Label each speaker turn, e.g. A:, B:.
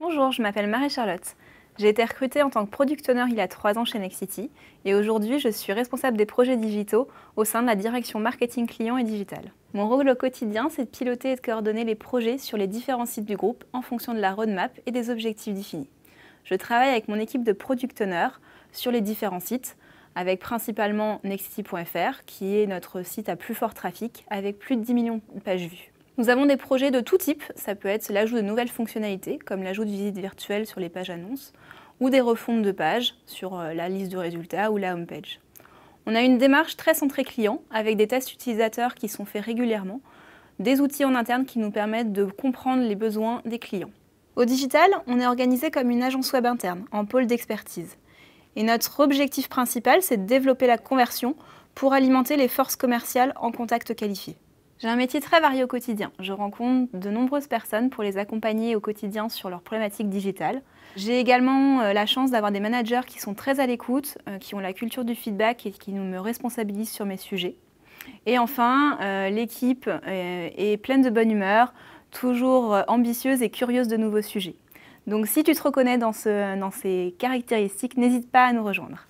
A: Bonjour, je m'appelle Marie-Charlotte. J'ai été recrutée en tant que product owner il y a trois ans chez Nexity et aujourd'hui je suis responsable des projets digitaux au sein de la direction marketing client et digital. Mon rôle au quotidien, c'est de piloter et de coordonner les projets sur les différents sites du groupe en fonction de la roadmap et des objectifs définis. Je travaille avec mon équipe de product owner sur les différents sites, avec principalement Nexity.fr qui est notre site à plus fort trafic avec plus de 10 millions de pages vues. Nous avons des projets de tout type. Ça peut être l'ajout de nouvelles fonctionnalités, comme l'ajout de visites virtuelles sur les pages annonces, ou des refontes de pages sur euh, la liste de résultats ou la home page. On a une démarche très centrée client, avec des tests utilisateurs qui sont faits régulièrement, des outils en interne qui nous permettent de comprendre les besoins des clients. Au digital, on est organisé comme une agence web interne, en pôle d'expertise. Et notre objectif principal, c'est de développer la conversion pour alimenter les forces commerciales en contact qualifié. J'ai un métier très varié au quotidien. Je rencontre de nombreuses personnes pour les accompagner au quotidien sur leurs problématiques digitales. J'ai également euh, la chance d'avoir des managers qui sont très à l'écoute, euh, qui ont la culture du feedback et qui nous me responsabilisent sur mes sujets. Et enfin, euh, l'équipe est pleine de bonne humeur, toujours ambitieuse et curieuse de nouveaux sujets. Donc si tu te reconnais dans, dans ces caractéristiques, n'hésite pas à nous rejoindre.